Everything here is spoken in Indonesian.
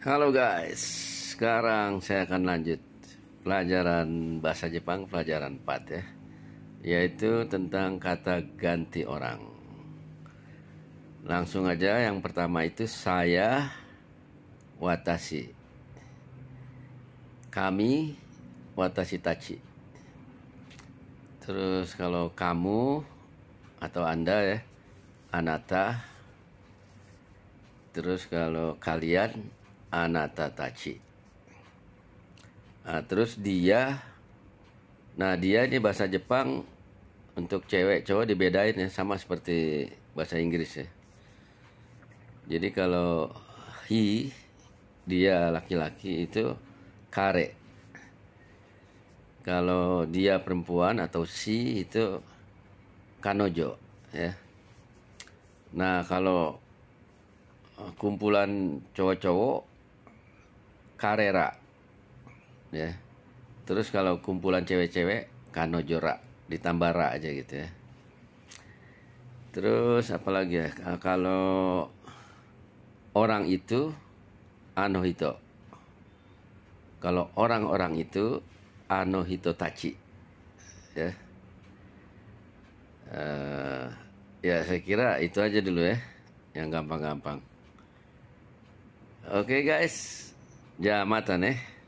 Halo guys, sekarang saya akan lanjut pelajaran bahasa Jepang pelajaran 4 ya Yaitu tentang kata ganti orang Langsung aja yang pertama itu saya Watashi Kami Watashi Tachi Terus kalau kamu atau anda ya Anata Terus kalau kalian anata tachi. Nah, terus dia nah dia ini bahasa Jepang untuk cewek cowok dibedain ya sama seperti bahasa Inggris ya. Jadi kalau he dia laki-laki itu kare. Kalau dia perempuan atau si itu kanojo ya. Nah, kalau kumpulan cowok-cowok karera, Ya. Terus kalau kumpulan cewek-cewek Kano Jora ditambah Ra aja gitu ya. Terus apalagi ya kalau orang itu Anohito. Kalau orang-orang itu Anohito Tachi. Ya. Uh, ya saya kira itu aja dulu ya yang gampang-gampang. Oke okay, guys. じゃあまたね。